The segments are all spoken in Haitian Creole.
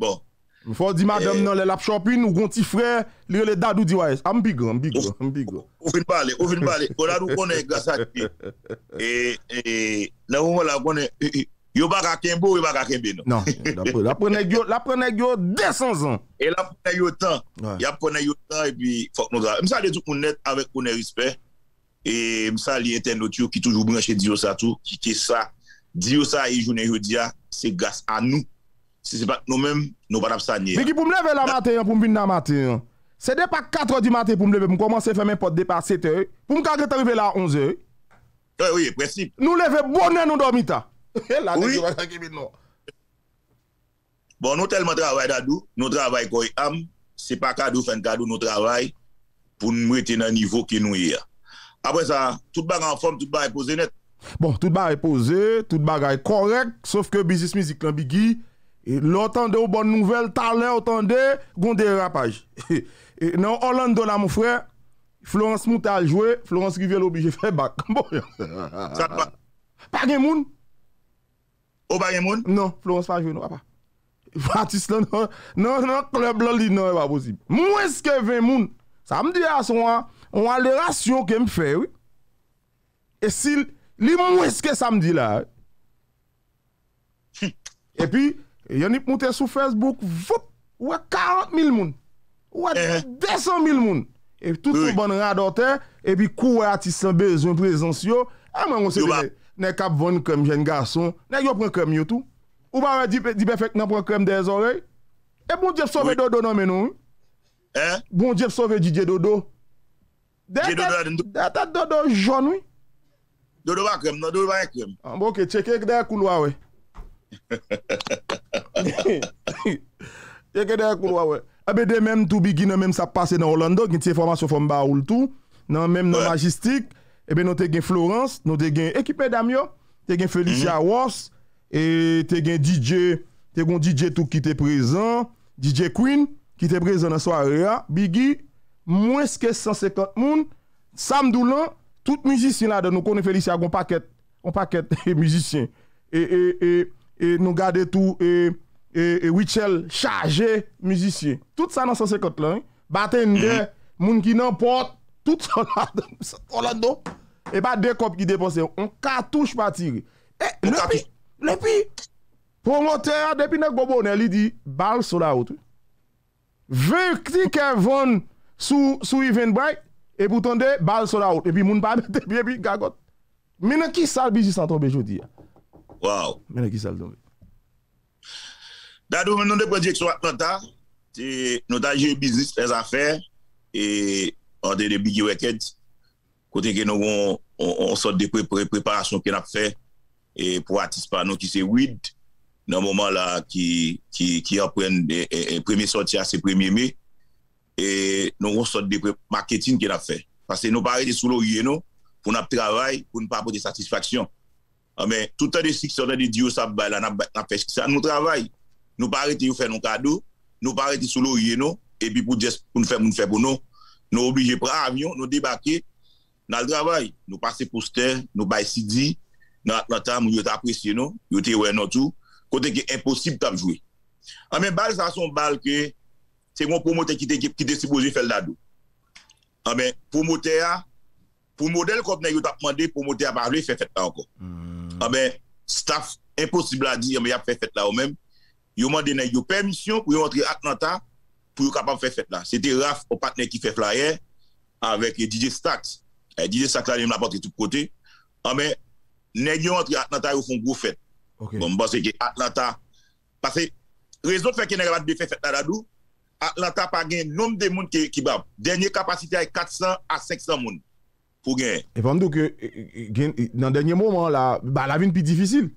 Bon. Faut dire madame dans le lap shopping ou gonti frère, li le dadou di wise. Am big, am big, am big. Ou vin parler, ou vin parler. On a grâce à Et et là on la connaît yo pas ka kembo, yo pas ka kembe non. Non, la prenez yo, la prenez yo 200 ans. Et la prenez yo temps. Y a prenez yo temps et puis faut nous ça. Msa tout connaître avec on respect. Et me salue internaute qui toujours branché Dio ça tout, qui ki ça. Dio ça et journée jodi c'est grâce à nous. Si se pat nou menm, nou pat ap sa nye. Biki pou m leve la maten, pou m bine la maten. Se depak 4 di maten pou m leve, m komanse fè men pot depak 7 e. Pou m kankre te leve la 11 e. E oui, presi. Nou leve bonnen nou dormita. E la te djurak anke bit nou. Bon nou telman travay dadou, nou travay koy am. Se pa kadou fen kadou nou travay. Pou m mwete nan nivou ki nou ye. Apre sa, tout bag an form, tout bag e pose net. Bon, tout bag e pose, tout bag a et korek. Sof ke Bizis Mizik lan Biki... E Lo otande ou bon nouvel, talen otande, goun de rapaj. E, e, nan Orlando la mou frè, Florence mouta a jwè, Florence ki vè l'obijè fè bak. Sa kwa? Pa gen moun? Ou pa gen moun? Nan, Florence pa jwè, nou a pa. Vatis lan, nan klèb lan li nan e waposib. Mou eske ven moun? Sa mdi la son an, an an le rasyon ke m fè wè. E si, li mou eske sa mdi la. E pi... E yon ip moute sou Facebook, vop, wè karat mil moun. Wè eh. desan mil moun. E tout yon ban nan adote, e pi kou wè ati san bezon prezonsyo. A man gonsen de, ne kap von krem jen garson, ne yon pren krem yotou. Ou ba wè dipefek nan pren krem dezorey. E bon jef sove dodo nan menou. Eh? Bon jef sove dije dodo. De atat dodo joun wè. Dodo wakrem, dodo wakrem. An boke, cheke kde akoulwa wè. Ha be de menm tou bigi nan menm sa pase nan Orlando Gin tiye formasyon fom ba ou l tou Nan menm nan majistik Ebe nou te gen Florence Nou te gen Ekipè Damyo Te gen Felicia Wars mhm. E te gen DJ Te gen DJ tou ki te prezen DJ Queen ki te prezen na swa rea Bigi mwen ske 150 moun Samdou lan Tout moujisin la de nou konen Felicia Gon paket moujisin E e e E nou gade tou wichel e, e, chaje mizisye Tout sa nan sase kot la Bate nde, moun ki nan pot Tout sa la E ba dekop ki depose On katouche pati E lepi Pon noter depi nek gobo ne li di Bal sola out Ve kli ke von Sou even break E putande bal sola out E pi moun pa depe Menen ki sal biji sato bejodi ya Waou. Mene ki sa l donbe. Da do menon de projekso wak konta, ti nou ta jen bisnis les afer, e orde de Biggie Records, kote ke nou on sot de preparasyon ke nap fe, e pou atispa nou ki se wid, nou mouman la ki apren de e, e, preme soti a se preme me, e nou on sot de marketing ke nap fe. Pase nou pare de sou lou ye nou, pou nap travay, pou nou pa apote satisfaksyon. Amè, ah, tout an de sik, non. non. tout an de diyo sa ap bay la, nan ap fè sik sa, nou travay. Nou parite yon fè yon kado, nou parite sou lou yé nou, epi pou jès pou nou fè moun fè pou nou, nou oblije prè avyon, nou debake, nan travay, nou pase poster, nou bay CD, nan tan moun yon apresye nou, yon te wè nan tout, kote ke imposib tap jwe. Amè, bal sa son bal ke, se yon promote ki te kip, ki te sipoje fè l'dado. Amè, promote a, promote l'kopne yon tap mande, promote a bavle, fè fè ta anko. Hmm. Amè, ah staff, imposible a di yon mè yap fè fèt la ou mèm. Yon mè dene yon permisyon pou yon rentre Atlanta pou yon kapam fè fèt la. Sète Raf, ou patnen ki fè fèt la yè, avèk DJ Stacks. DJ Stacks la, yon mè la potre tout pkote. Amè, nen yon rentre Atlanta yon fon gro fèt. Ok. Bon, mè basè ki Atlanta, pasè, rezon fè ki nan yon rapat be fèt fèt la la dou, Atlanta pa gen yon nom de moun ki bab, denye kapasite ay 400 a 500 moun. Pou gen. E pandou ke nan denye mouman la, ba la vin pi difisil.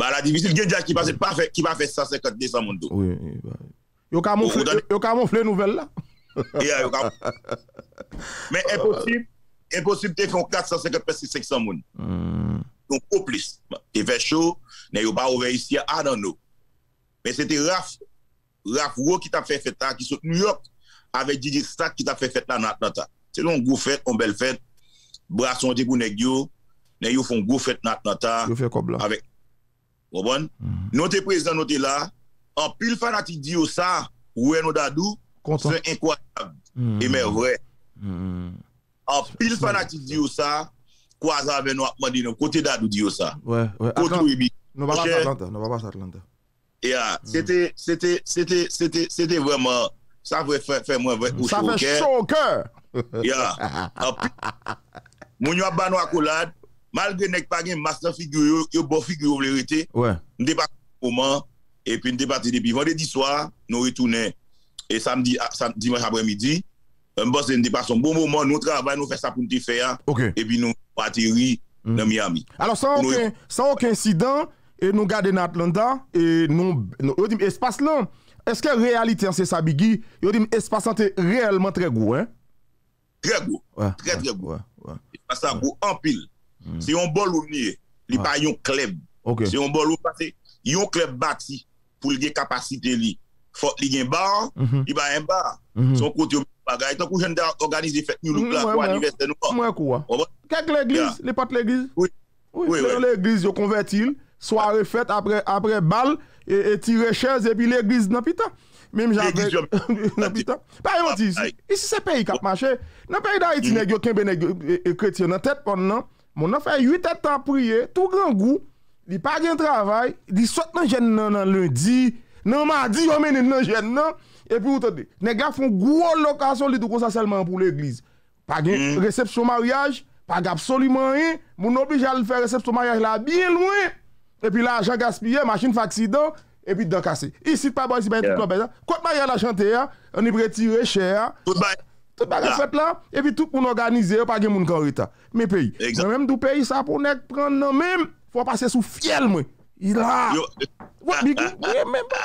Ba la difisil gen jaj ki pa se pafe, ki pa fe 150 desan moun do. Oui, oui. Yo kamonfle bon, nouvel la. Ya, yo kamonfle. Men eposib, eposib te kon 450 pesi 600 moun. Don ko plis. Te fe chou, ne yo ba ou reysi a ah, nan nou. Men se te raf, raf wou ki ta fe fetan, ki sou nyok, ave di di sak ki ta fe fetan nan ta. Se loun gou fèt, kou bel fèt, brak son te kou nek yo, ne yo fon gou fèt nat nata, avèk, wabon, mhm. nou te prezident nou te la, an pil fanatik diyo sa, wè nou dadou, se inkwajab, mhm. e mè wè. Mhm. An pil fanatik diyo sa, kwa zavè nou apman di nou, kote dadou diyo sa. Wè, wè, nou wap wap atlanta, nou wap wap atlanta. Ya, se te, se te, se te, se te, se te vèman, sa vè fè, fè mwen vè, sa vè shokèr, Ya, api moun yo ap ba nou akolad, malge nek pa gen master figure yo, yo bo figure yo ble rete, nou debate pouman, epi nou debate depi. Vande di swa, nou retoune, e samdi, dimanche apre midi, mbos de bon nou debate pouman, nou traba, e nou fes aponte feya, epi nou pati ri mm. nan Miami. Alors sa ouke insidan, nou gade nan Atlanta, nou espase lan, eske realite anse sa Biggie, espase ante realman tre gouen? Trè gwo. Trè trè gwo. A sa gwo ampil. Se yon bol ou ni, li pa yon kleb. Se yon bol ou pa se, yon kleb bati pou li de kapasite li. Fote li gen bar, li ba en bar. Son kote yon bagay. Ton kou jen de organize fèk nou luk la kwa aniversè nou. Mwen kou wa. Kèk l'eglis? Li pat l'eglis? Ou yon l'eglis yo konvertil? Soare fèt apre bal, e ti rechez epi l'egliz nan pita. Mèm jan apre nan pita. Pa yon ti, isi se peyi kap mache, nan peyi da iti negyo kenbe negyo e kretye nan tèt pon nan, moun nan fè yu tèt tan priye, tou gran gou, di pa gen travay, di sot nan jenn nan lundi, nan madi yomen nan jenn nan, epi ou tèdè, negya fè gwo lokasyon li do konsasèlman pou l'egliz. Pa gen resepso maryaj, pa gen absolumen yin, moun nopi jal fè resepso maryaj la bien louen. E pi la, ajan gaspye, machin faksido, e pi do kase. Isi pa bo, isi bayen ti klop beza. Kote bayan la chante ya, ane bretire chè ya. Tout baga svet la, e pi tout pou n'organize, yo pa gen moun kore ta. Me peyi. Mèm d'ou peyi sa pou nèk pren nan mèm, fwa pase sou fiel mè. Il la. Wè mi gil, mèm mèm.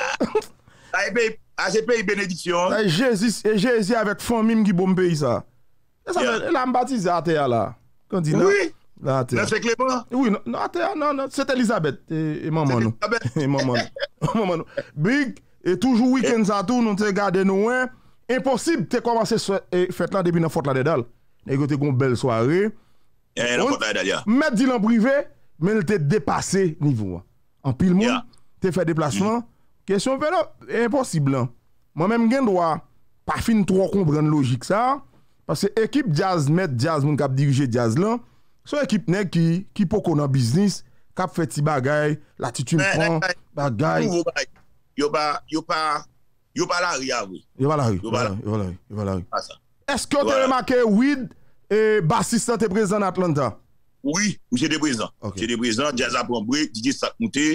Aje peyi benedisyon. E je ezi avèk fon mim ki bom peyi sa. E la mbati zate ya la. Kondina. Oui. La a te. La se kleman la? Ouye, la a te, la a te. Se te Elisabeth, e maman nou. Se te Elisabeth? E maman nou. Maman nou. Big, e toujou weekend sa tou, nou te gade nou en. Imposible, te kwa mase e, fet lan debi nan fot la dedal. E go te gon bel soare. E, nan fot la dedal ya. Met di lan privé, men te depase nivou an. An pil moun. Te fe deplasman. Kèsyon pe nou, imposible an. Mwen men gen do a pa fin tro kon pren logik sa. Pase ekip jazz met jazz moun kap dirije jazz lan. So ekip neg ki poko nan biznis, kap feti bagay, latitun eh, pon, eh, eh. bagay... Yo ba la ri avwe. Yo ba la ri? Yo ba la ri, yo ba la ri. A sa. Eske yo te remake wid e, basista te brezan Atlanta? Ouye, msye de brezan. Msye de brezan, Jezza Brombewe, DJ Sakmouté,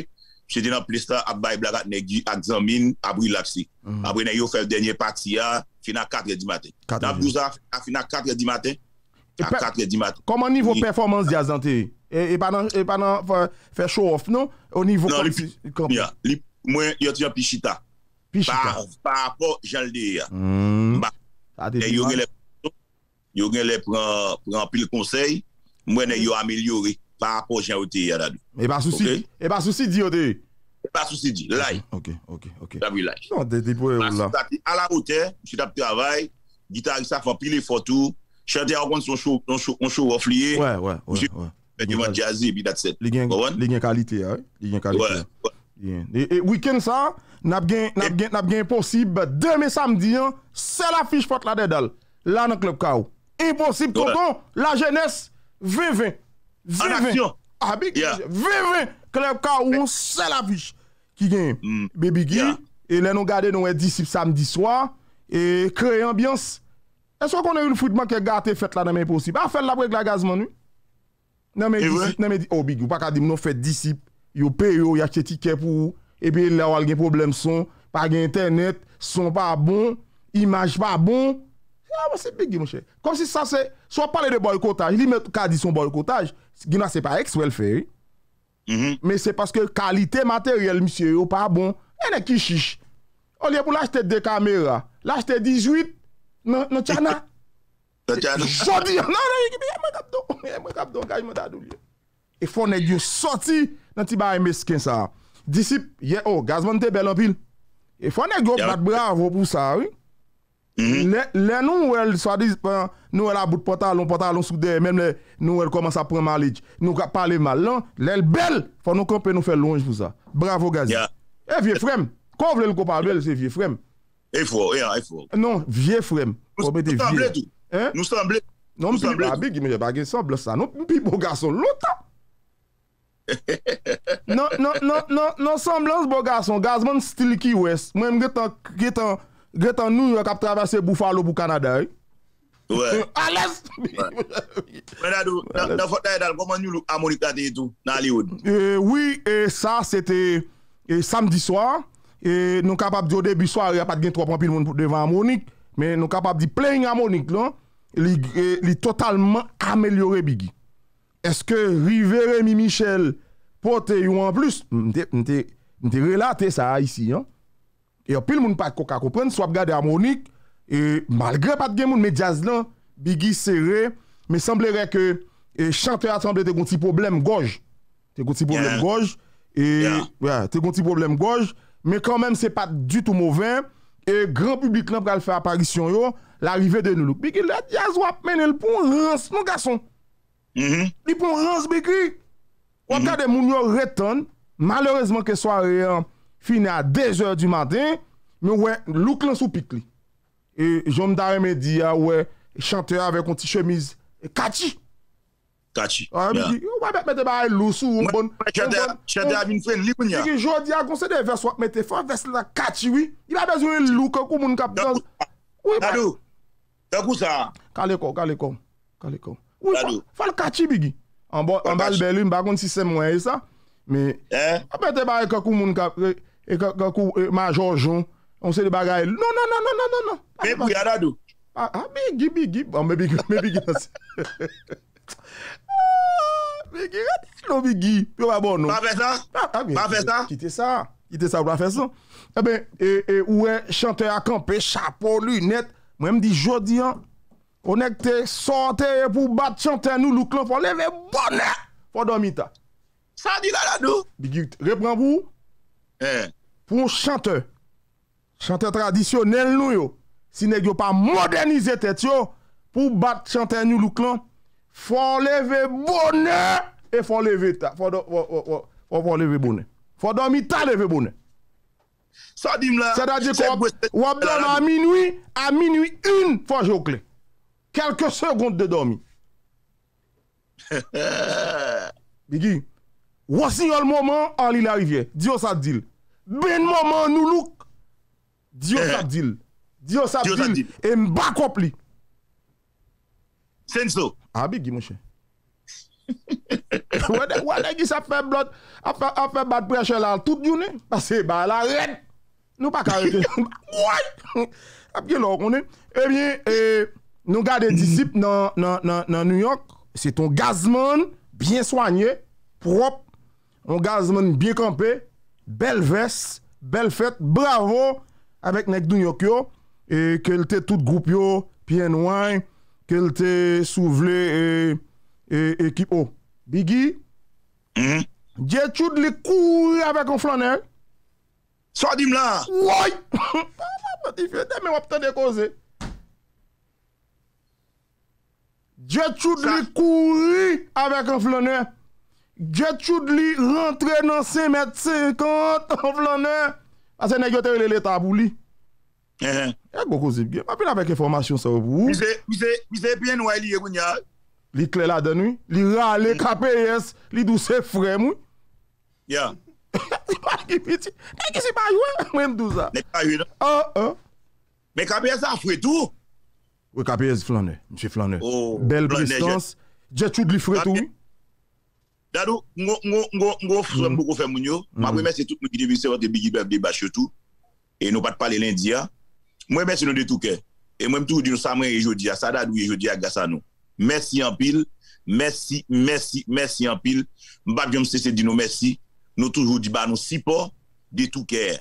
msye de nan plezta Abbay Blagat Negi, Aksamine, Aboui Lapsi. Mhm. Abwenen yo fel denye patsi ya, fina 4 yedi maten. Na blouza, fina 4 yedi maten, A 4 et 10 mat. Koman nivou performans di a zante? E banan fè show off, non? Non, li mwen yotjen pichita. Pichita? Par apò jen l de ya. E yon gen le pranpil konsey, mwen e yon amelyore par apò jen l de ya. E ba souci? E ba souci di yo de? E ba souci di, lay. Ok, ok. Tabi non, oh lay. A la ote, mwen chitap travay, gita yon sa fan pil le fotou. Chadi Agwans, on show wof liye. Ou si, pe diwa jazi bi dat set. Le gen kalite. Le gen kalite. E wikend sa, nap gen posib, deme samdi, se la fich pot la dedal. La nan klop ka ou. Imposib, tonton, la jenes, veven. En aksyon. Veven, klop ka ou, se la fich. Ki gen, bebi gen. E lè nou gade nou e disip samdi swa. E kre ambyans, Eswa konen yon foudman ke gate fèt la nan men posib. A fèt la brek la gazman yon. Nan men disip, nan men disip. O bigi, ou pa kadim nou fèt disip. Yon peyo, yache tike pou. Epe yon la wal gen problem son. Pag gen internet, son pa bon. Imaj pa bon. A, ah, mwen se bigi mwen chè. Kom si sa se, sou a pale de boykotaj. Li men kadis son boykotaj. Gina se pa ex wel fè. Men mm-hmm. se paske kalite materyel, msye yo, pa bon. E ne ki chiche. O liye pou lache tè de kamera. Lache tè dijuit. Non chana. Non chana. Chodi. Nan nan yi ki biye mwen kap do. Mwen kap do. Gaj mwen dadou li. E fon e diyo soti nan ti ba yi meskin sa. Disip. Ye o. Oh, Gazman te bel an pil. E fon e diyo bat bravo pou sa. Mm-hmm. Le nou el swadis. Nou el about pota lon pota lon soude. Mem le nou el koman sa preman li. Nou ka pale mal. Le el bel. Fon nou kompe nou fe lonj pou sa. Bravo gazi. E eh, vie frem. Kon vle lou ko pal bel se vie frem. E fwo, e an, e fwo. Non, vie fwem. Nou non, semble tou? Nou semble tou? Non, mbili babi, gimeye bagi, semble sa, non pi bo gason, loutan! Non, non, non, non, non semblans bo gason, gazman stil ki wes, mwen mgetan, getan nou yon kap travasye Bufalo bou Kanada, e. Ouè. Alas! Mwen adou, nan fotey dal, koman yon amonikate yitou, nan Hollywood? E, oui, e, sa, sete, e, euh, samdi swan, E nou kapap di yo debi swar ya pat gen tro pan pil moun devan harmonik Men nou kapap di plen yon harmonik lan Li totalman amelyore bigi Eske riveri mi Michel Pote yon an plus Nte relate sa a isi E yo pil moun pat kakopren Swap gade harmonik E malgre pat gen moun me jazz lan Bigi se re Me semblere ke chante atemble te gonti problem goj Te gonti problem goj Te gonti problem goj Men kon menm se pa du tou mouven E gran publik lan pou al fè aparisyon yo L'arive de nou loup Bi ki lè di az ah, wap men el pou an rans Mon gason mm-hmm. Li pou an rans bi ki Ou mm-hmm. akade moun yo reton Malorezman ke sware fina Dez eur di maden Men wè loup lan sou pik li E jom dare me di ya ah, wè Chante avè kon ti chemiz Kachi Katchi. A, bigi, yon wap mette ba e lou sou ou bon. Chè de avin fè li pou nyan. Bigi, jò di agon se de ves wak mette fò, ves la katchi, wè. Yon a bezoun e lou kakou moun kap. Nadou. Kakou sa. Kale kom, kale kom. Nadou. Fal katchi, bigi. An bal beli, mbakon si se mwen e sa. Me. E. A mette ba e kakou moun kap, e euh, kakou euh, ma jorjon. On se de baga e lou. Non, non, non, non, non, non. A, bigi, bigi, bigi, bigi, bigi, bigi. Aaaa, bigi, a diti nou bigi Pyo wabon nou Pa fe sa, pa fe sa Ki te sa, ki te sa wabon fe sa E ben, e ouen chante akampe Chapeau, lunet, mwen mdi jodi an Konekte, sante Pou bat chante nou luk lan Fon leve bonnen, fon domita Sandi daladou Bigi, repran pou Pou chante Chante tradisyonel nou yo Sine yo pa modernize tete yo Pou bat chante nou luk lan Fon leve bonè E fon leve ta Fon leve bonè Fon dormi ta leve bonè Se da dik wap dan a minwi A minwi un fon jokle Kelke segonde de dormi Bigi Wosi yo l momen an li la rivye Diyo sa dil Ben momen nou luk Diyo sa dil Diyo sa dil Senso Habi gi mwen chè. Wè de gis apè blot, apè bat prechè la tout younen, pasè ba la red. Nou pa karekè. Apè lòk, mwenen. Ebyen, nou gade disip nan New York, se ton gazmoun, byen soanyè, prop, ton gazmoun byen kampè, bel ves, bel fèt, bravo, avèk nèk doun yok yo, e ke lte tout group yo, piè nouay, Kel te souvle e, e, ekip o. Bigi. Hmm? Je choud li kouri avek an flaner. Swa dim la. Swa. Pa pa pa ti fye. Deme wap te dekose. Je choud li kouri avek an flaner. Je choud li rentre nan se met se kout an flaner. Ase negyote li le tabou li. E eh, goko eh, bon zibge, mapin avek informasyon sa wou Mise, mise, mise, pien woy li ye kwenye Li kle la den wou, li rale, kapeyes, li douse fwem wou Ya Mwen e, ki si pa yon, eh, mwen mdou za Ne ka yon ah, ah. Me kapeyes a fwetu We kapeyes flanè, msi flanè oh, Bel prestans, jetout li fwetu wou Dadou, ngo, ngo, ngo, ngo fwem mm. mwen yo Mwen mwen mm. se tout mwen ki devise wote bigi bev de basho tou E nou pat pale lindia Mwen mwen si nou de tou kè, e mwen mtou di nou sa mwen e jodi a sa, da nou e jodi a gasa nou. Mwen si yon pil, mwen si, mwen si, mwen si yon pil, mbap jom se se di nou mwen si, nou tou jodi ba nou sipo de tou kè.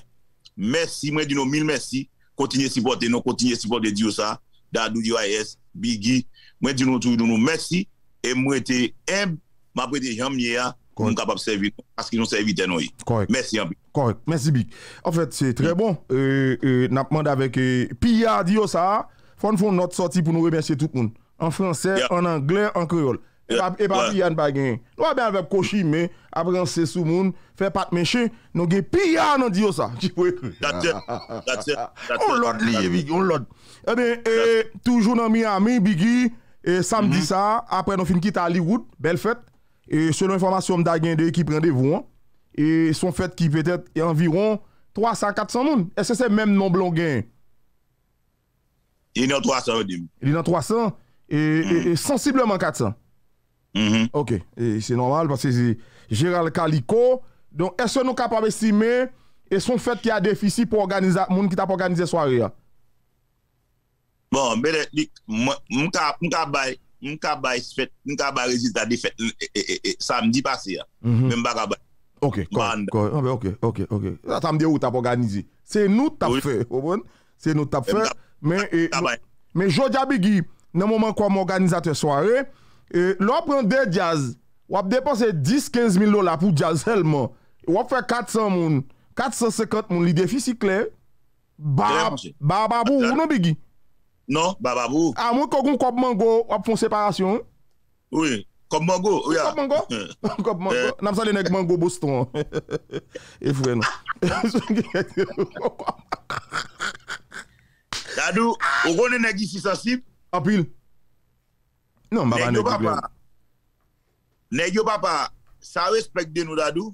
Mwen si, mwen di nou mil mwen si, kontinye sipote nou, kontinye sipote diyo sa, da nou yoyes, bigi. Mwen di nou tou di nou mwen si, e mwen te eb, mwen pwede yon miye a, kon kapap servite nou yi. Mwen si yon pil. Korek, mènsi bik. An fèt, sè trè bon, euh, euh, nap mande avèk euh, piya diyo sa, fon fon not sorti pou nou wè mènsi tout moun. An fransè, an anglè, an kreol. E pa piya an bagèn. Nou wè eh ben avèk koshi, mè, apre an sè sou moun, fè pat mènsi, nou gè piya nan diyo sa. Tatè, tatè, tatè. On lòd liye bik, on lòd. Toujou nan miyami, bik, samdi sa, apè nou fin kit Hollywood, bel fèt, selon informasyon mda gen de, ki prende vouan, e son fèt ki pèdèt environ 300-400 noune e se se mèm non blon gen il yon 300 il yon 300 e sensibleman 400 ok, e se normal jiral kaliko e se nou kap ap estime e son fèt ki a defisi pou moun ki tap organize swari bon, mwen mwen kap bay mwen kap bay rezist sa mdi pasi mwen kap bay Ah, ben, ok, ok, ok, ok. Ça, ça me dit où t'as organisé. C'est nous qui avons fait, C'est nous qui avons fait. Eh ben, mais, ah mais Jodia Bigi, dans le moment organisé organisateur soirée, eh, l'on prend deux jazz, on a dépensé 10-15 000 dollars pour jazz seulement. On fait 400 moun, 450 moun, L'idée, déficits clair. Bah, bah, ou non, Bigi Non, bah, bah, Ah, moi, quand on coupe mango, on fait séparation. Oui. Kopmongo, ouya. Oh Kopmongo? Eh. Kopmongo. Eh. Nam sa de nek mango boston. E fwe nou. Dadou, ou kon nek isi sasib? Apil. Non, baba nek. Nek yo baba. Nek yo baba. Sa we sprek denou dadou.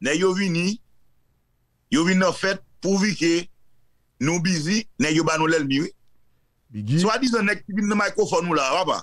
Nek yo vini. Yo vini nou fet pou vi ke. Nou bizi. Nek yo ba nou lel miwi. So a di zon nek kibin nou maiko kon nou la, baba.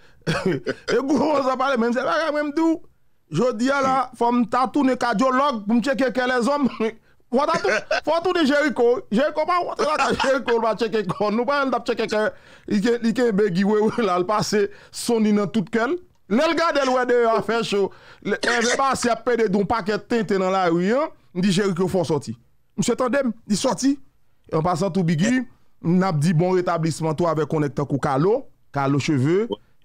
E gwo an sa pale men se, a ya mwen mdou, jodi a la, fwa m tatou ne kadyo log, pou m chekeke le zom, fwa tatou, fwa tatou de Jericho, Jericho pa, wate la ka Jericho, lwa chekeke, nou pa an tap chekeke, li ke begi wewe la, lpa se soni nan tout kelle, eh. nel gade lwe de, a fechou, lpa se apede, doun paket ten tenan la, ouyen, mdi Jericho fwa soti, mse tondem, di soti, an pasan tou bigi, mnap di bon retablisman tou, ave konekta kou kalo, k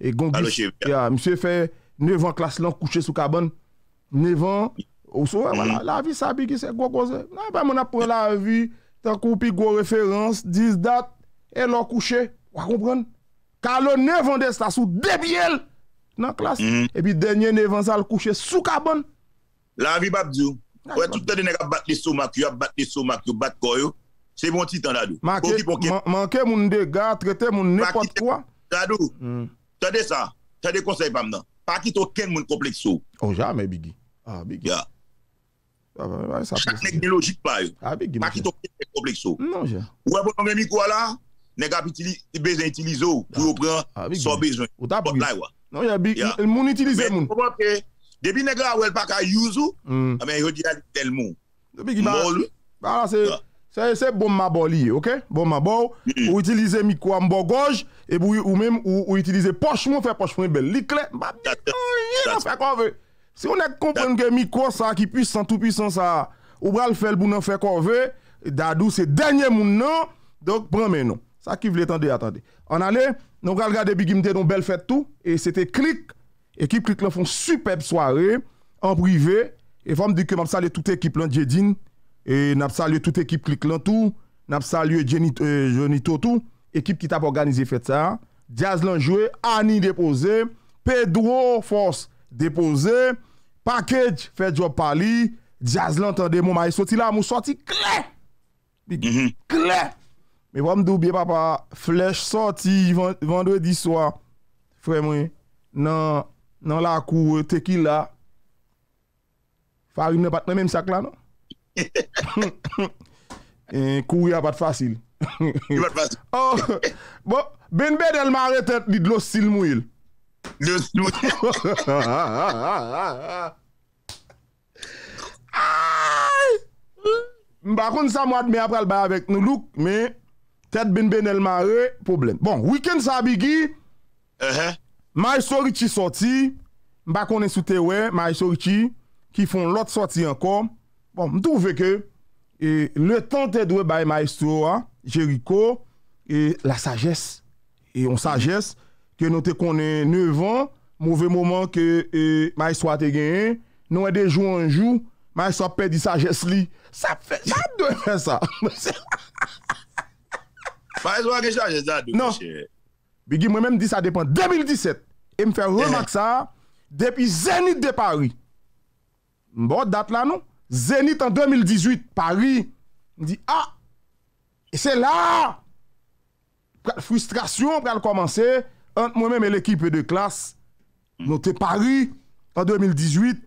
E gong di se fè nevan klas lan kouche sou kabon Nevan Oso mm-hmm. la vi sabi ki se gwo goze Nan ba moun apre la vi Tan koupi gwo referans Diz dat E lan kouche Wa kompran Kalo nevan de sa sou debiel Nan klas mm-hmm. E bi denye nevan sa l kouche sou kabon La vi bab di ou Ou e touta de nega bat li sou mak yo Bat li sou mak yo Bat koyo Se bon ti tan dadou Mankè moun de ga Tretè moun nepot kwa Dadou mm. Tade sa, tade konsep am nan, pakit ou ken moun kompleks ou. Onja, oh, ame bigi. A, ah, bigi. Ya. Chak nek bi logik pa yo. A, ah, bigi man. Pakit ou ken moun kompleks non, ou. Non, ya. Ou epon ngemi kou ala, nega ap itilize, bezen itilize ou, pou yo pre, ah, sou bezen, potlay wa. Non, ya, bigi, el moun itilize moun. Debi nega a welpaka yuz ou, ame yo di alitel moun. Bigi man. Moun. A, la se. Ya. C'est bon maboli, ok? Bon mabou, ou utiliser micro en et ou même ou, utiliser poche moi, faire poche moi belle. Li m'a rien à qu'on veut. Si on a compris que micro ça qui puissant, tout puissant ça, ou bral faire pour nous faire qu'on veut, Dadou c'est dernier moun non, donc prenez noms. Ça qui voulait attendre, attendez. On allait, nous allons regarder Big Imte, donc belle fête tout, et c'était Click. Équipe Click là font superbe soirée en privé, et faut me dire que m'a saluer toute équipe là, Jedine. E nap salye tout ekip klik lantou, nap salye jenitotou, e, ekip ki tap organize fet sa. Jazlan jwe, Ani depose, Pedro Fos depose, Pakej fe job pali, Jazlan tende mou ma e soti la mou soti kle! Mhm. Kle! Me vwa mdou bie papa, Flesh soti vandwe di swa, fre mwen, nan la kou teki la, fari mwen patre mwen msak la non? Kou y apat fasil Y apat fasil oh, Bon, benbe del mare tet li glos sil mou il Glos sil mou il Mbakon sa mwad me apal bay avek nou luk Men, tet benbe del mare problem Bon, wikend sa bigi uh-huh. Ma y sorichi soti Mbakon en sote we, ma y sorichi Ki fon lot soti ankom Bon, m'touve ke, e, le tan te dwe bay maestro a, Jericho, la sagesse. E yon sagesse, ke note konen 9 an, mouve mouman ke maestro a te genyen, nou e de jou an jou, maestro a pe di sagesse li. Sa fè, sa dwe men sa. Maestro a ge sagesse a dwe. Non, bigi mwen men di sa depen 2017. E mfe remak sa, depi zenit de Paris. Mbo dat la nou. Zenit an 2018, Paris. Ni di, ah! E se la! Frustrasyon pral komanse. Mwen men me l'ekipe de klas. Mm. Noté Paris an 2018.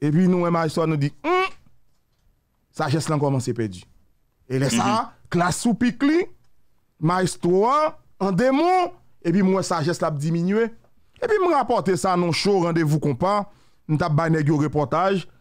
E pi nou mwen ma històre nou di, hmm! Sagesse lan komanse pedi. E le sa, klas mm-hmm. sou pikli. Ma històre, an demou. E pi mwen sagesse la bdiminywe. E pi mwen rapote sa nan show, randevou kompa, nou tap banyegyo reportaj,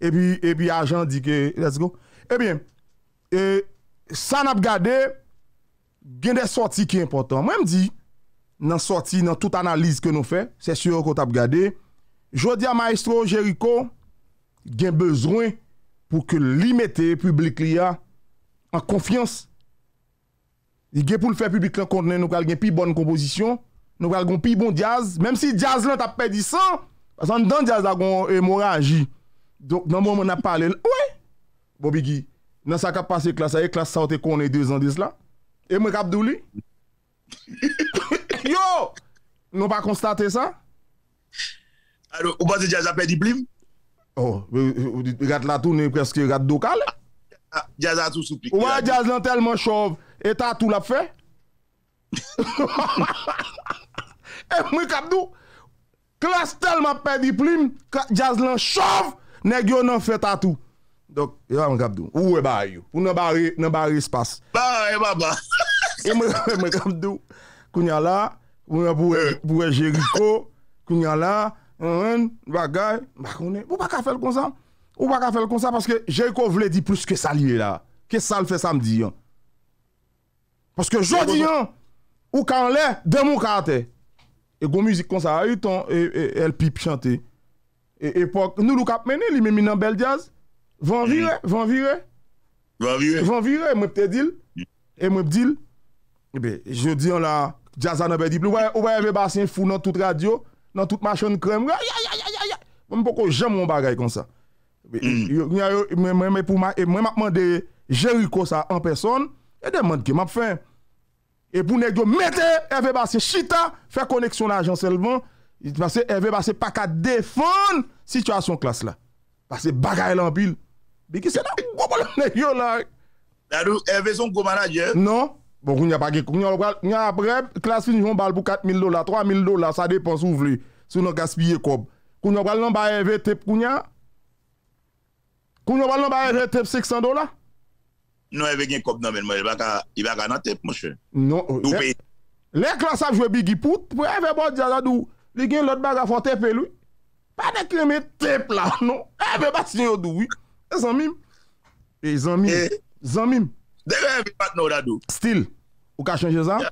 epi ajan di ke let's go epi eh e san ap gade gen de sorti ki important mwen mdi nan sorti nan tout analize ke nou fe, se syo kont ap gade jodi a maestro Jericho gen bezwen pou ke li mette publikria an konfians di gen pou l fè publikria kontene nou kal gen pi bon kompozisyon nou kal gon pi bon jazz menm si jazz lan tap pedi san pasan dan jazz la gon mora aji Don moun moun ap pale, wè? Bobi G, nan sa kap pase klasa, e klasa out e kon e de zan dis la? E mwen kapdou li? Yo! Non pa konstate sa? Ano, ou ban se Jazlan pe di plim? Oh, ou dit, e gat la tou, ne preske e gat do kal? Jazlan tou soupli. Ou ban Jazlan telman chov, e ta tou la fe? E mwen kapdou, klas telman pe di plim, ka Jazlan chov, Negyo nan fè tatou. Dok, yon an gapdou. Ou e bayou. Ou nan bari, nan bari spas. Baye, baye, baye. E mwen an e gapdou. Kounya la. Ou mwen apoure e Jericho. Kounya la. An, an, bagay. Bakounen. Ou baka fè l kon sa? Ou baka fè l kon sa? Paske Jericho vle di plus ke salye la. Ke sal fè samdi yon. Paske jodi yon. Ou kan le, demou ka ate. E goun mizik kon sa. A yon ton, e, el pip chante. E epok nou lou kap menen li men min nan bel jazz mhm. Van vire, van vire Van vire mhm. E mwen pte dil e Je di an la Jazz an nan ben di plou Ouwa evi basen foun nan tout radio Nan tout machon krem Mwen poko jem mwen bagay kon sa e mhm. Mwen mwen mwen e mwen mwen mwen mwen mwen mwen de Jericho sa an person E de mwen ki mwen pfen E pou nek yo mette evi basen chita Fè koneksyon a Jean Selvan E ve basse pa ka defon Sityasyon klas la Basse bagay lan bil Beki senan e kwa bolan e yo la E ve son koman non. bon, a dje Non Klas finjon bal pou 4.000 dola 3.000 dola sa depan sou vli Se nou gaspi ye kob Koun yo bal nan ba e ve tep koun ya Koun yo bal nan ba e ve tep 600 dola Non e ve gen kob nan men I baka nan tep monshe Non Le klas avjwe bigi pout E ve bolan a do li gen lot bag a fote pelou. Pa nek leme tepla, nou. Ebe eh, bat se yo dou, oui. E zanmim. E zanmim. E? Zanmim. Deve evi pat nou da dou. Stil. Ou ka chanje zan.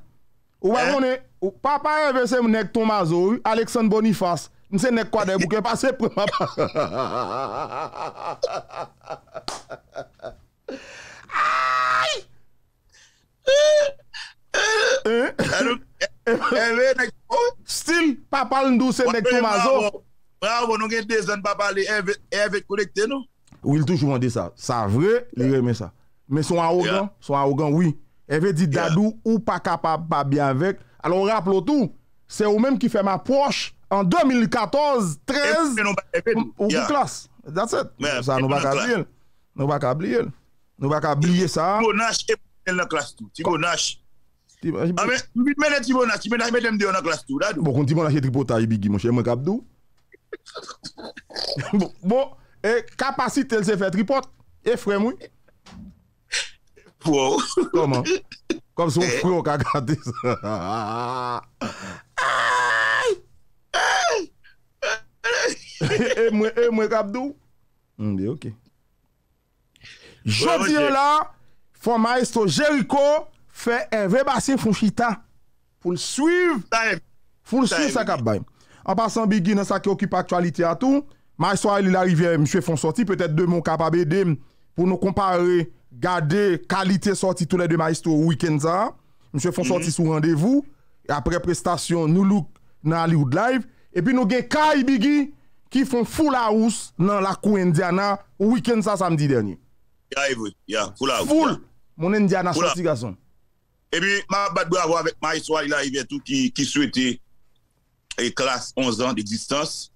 Ou wèvone, eh? ou papa evi se mou nek Tomazo, oui, Aleksan Bonifas, mse nek kwa de, mou ke pase pou papa. Aï! Aï! Ewe nek to oh, Stil papal ndou se nek to mazo Bravo nou gen de zan papal Ewe korekte nou Ou il toujou mwen de sa Sa vre li reme sa Mwen son a ogan Ewe di dadou ou pa kapa pa byan vek Alon rap lo tou Se ou menm ki fe ma poch An 2014-2013 Ou klas Nou baka bli el Nou baka bli e sa Ti go nash Ame, mwen e tibon as, tibon as mwen dem deyon a glas tou, dadou. Bo, konti mwen asye tripot a yi bigi mwen, chè mwen Kabdou. Bo, e kapasite el se fè tripot, e fre mwen. Wow. Koman, kom son froyo kakate. E mwen Kabdou. Mbe, ok. Jodiola, fò maestro Jericho. Fè evè basè foun chita. Foun swiv. Foun swiv sa kap baym. An pasan bigi nan sa ki okip aktualite atou. May soal il arrivè mswe foun sorti. Petè dè moun kap abè dem pou nou kompare. Gade kalite sorti tout lè dè maisto ou wikend sa. Mswe foun mhm. sorti sou randevou. E apre prestasyon nou loup nan Hollywood live. E pi nou gen kaj bigi ki foun foul aous nan lakou Indiana ou wikend sa samdi derny. Foul. Moun Indiana sorti gason. Ebi, ma bat bo avwa vek ma yiswa ilay vetou ki souwete e klas 11 an de distans.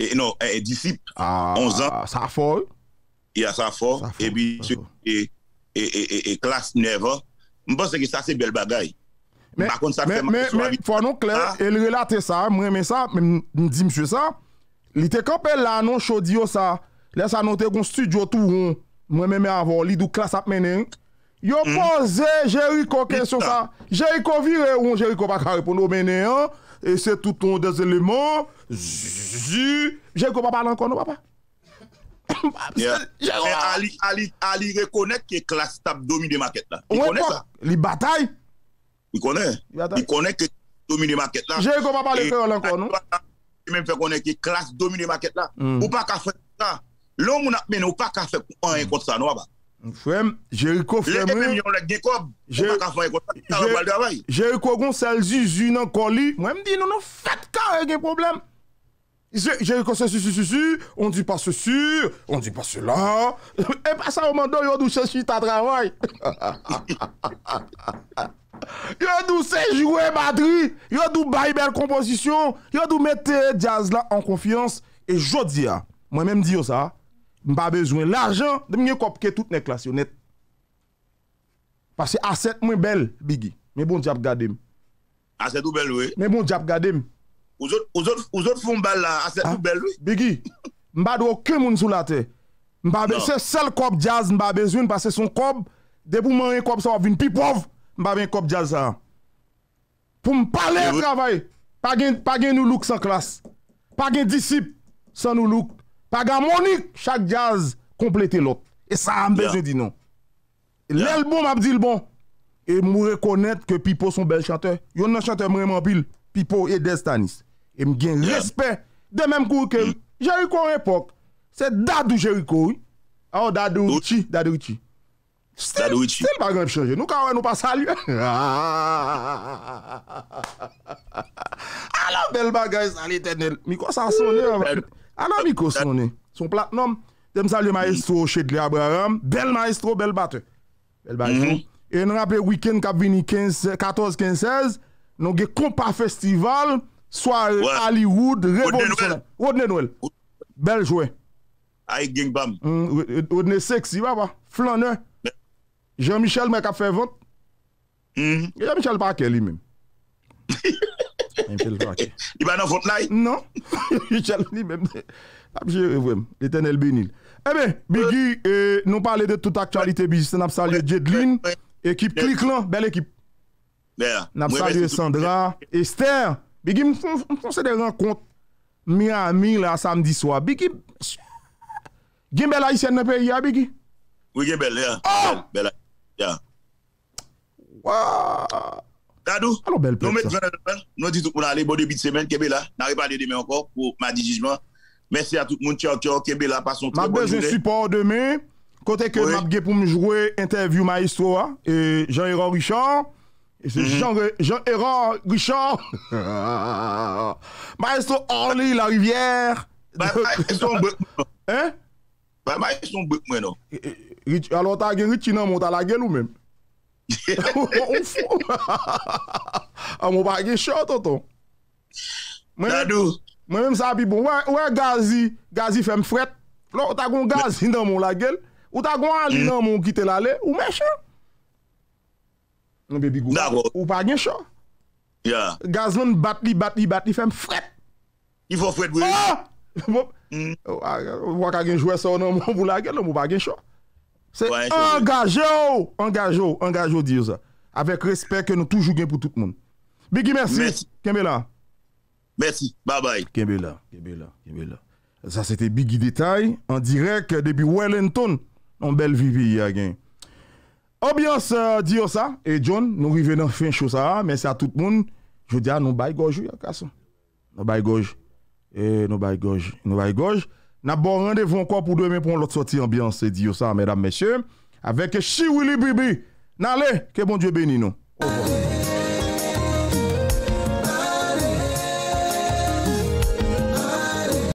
E no, e disip 11 an. Sa fol. Ya, sa fol. Ebi, souwete e klas 9 an. Mwen bon se ki sa se bel bagay. Men, men, men, men, fwa nou kler, e li relate sa, mwen men sa, mwen di mswe sa. Li te kapel la nan chodi yo sa, la sa note kon studio tou ron. Mwen men men avwa li do klas ap menen an. Yon pon zè, jè rikon ken sou fa. Jè rikon virè ou jè rikon pa karepon nou menè an. E se touton de zè lèman. Jè rikon pa pa lan kon nou pa pa. A li rekonek ki klas tab domine ma ket la. Li batay. Li konek. Li konek ki domine ma ket la. Jè rikon pa pa le fer lan kon nou. Jè mèm fe konen ki klas domine ma ket la. Ou pa ka fek la. Lèm ou nan menè ou pa ka fek ou an yon kont sa nou a bak. Fwèm, jè yè kò fèmè, jè yè kò goun sèl zi zi nan kò li, mwen mè di nou nou fèt kò e gen problem. Jè yè kò sè sè sè sè sè sè, on di pa sè sè, on di pa sè la, e pa sa oman do yò dò sè sè ta travay. Yò dò sè jwè madri, yò dò bay bel kompozisyon, yò dò mè te jazz la an konfiyans, e jò di a, mwen mè mè di yo sa a. Mba bezwen l ajan, demye kop ke tout ne klas yon net. Pase aset mwen bel, Bigi. Mwen bon djap gadem. Aset ou bel we? Mwen bon djap gadem. Ou zot foun bal la, aset ou ah, bel we? Bigi, mba do ke moun sou la te. Mba bezwen non. sel kop jaz, mba bezwen pase son kop. De pou man yon kop sa wav yon pipov, mba ven kop jaz sa. Pou mpa le travay, pa gen nou luk san klas. Pa gen disip san nou luk. Pagan monik, chak jaz komplete lot. E sa am bezen di nan. Lèl bon mabdil bon. E mou rekonèt ke pipo son bel chante. Yon nan chante mreman pil. Pipo e destanis. E mgen respè de mèm kou ke yon. Jèri kou an epok. Se dadou jèri kou yon. A ou dadou chi, dadou chi. Stèl bagan yon chanje. Nou ka wè nou pa salye. A la bel bagan yon salye tenel. Mi kwa sa sonye an bagan. Anamiko son e, son platnom. Dem sa li maestro ched li Abraham. Bel maestro, bel batre. Bel batre. E nan apre weekend kap vin i 14-15-16, nou ge kompa festival, sware Hollywood, revolusyon. O dne Noel. Bel jwe. Ay geng bam. O mm, dne sexy waba. Flan e. Jean-Michel mè kap fe vant. Mm-hmm. Jean-Michel pa ke li men. Hihi. Iman an fote la? Non. Jalani memde. A bje evwem. Eten elbenil. Ebe, bigi, nou pale de tout aktualite biziste. Napsalye Jedlin. Ekip Kliklan. Bel ekip. Bel. Napsalye Sandra. Esther. Bigi, mfonse de renkont. Mi a mi la samdi swa. Bigi. Gim bel aisyen nepe ya, bigi? Ou gen bel, ya. Oh! Bel aisyen, ya. Wa! Wa! Tado, nou me dite pou nan ale, bon debi de semen, kebe la, nare pa de deme anko pou ma dijizman. Mese a tout moun, tcheo tcheo, kebe la, pason. Ma beze support deme, kote ke mapge pou mjouwe, interview ma histo a, e Jean-Héron Richard, mhm. Jean-Héron Richard, ma histo orle la rivière. Ba ma histo mbek mwen an. Hein? Ba ma histo mbek mwen an. Alon ta gen ritina, monta la gen ou men? Ou foun A ah, mou bagyen chou toto Mwen mwen sa pi bon Ou e gazi, gazi fem fret Lo ou ta gon gazi nan moun la gel Ou ta gon ali mm. nan moun kite la le Ou mè chou non, Ou bagyen chou Gazlon bat li bat li bat li fem fret Yifon fret wè ah! mm. Ou wak agyen jwese Ou nan moun moun la gel Ou bagyen chou C'est ouais, engagé, oh! engagé, oh! engagé, oh, dire ça. Avec respect que nous toujours gain pour tout le monde. Biggie, merci. Merci. Merci. Bye bye. Kembela, Kembela, Kembela. Ça, c'était Biggie Détail, en direct depuis Wellington, en belle vie a Ambiance, euh, dit ça. Et John, nous revenons dans fin chose ça. Merci à tout le monde. Je dis à nous bail gauche, Nous bail gauche. Et nous bail gauche. Nous bail gauche. Na bon, randevon kon pou do men pon lot soti ambyans se diyo sa, mèdame mèche. Aveke Chiwili Bibi. Nale, ke bon Djebeni nou.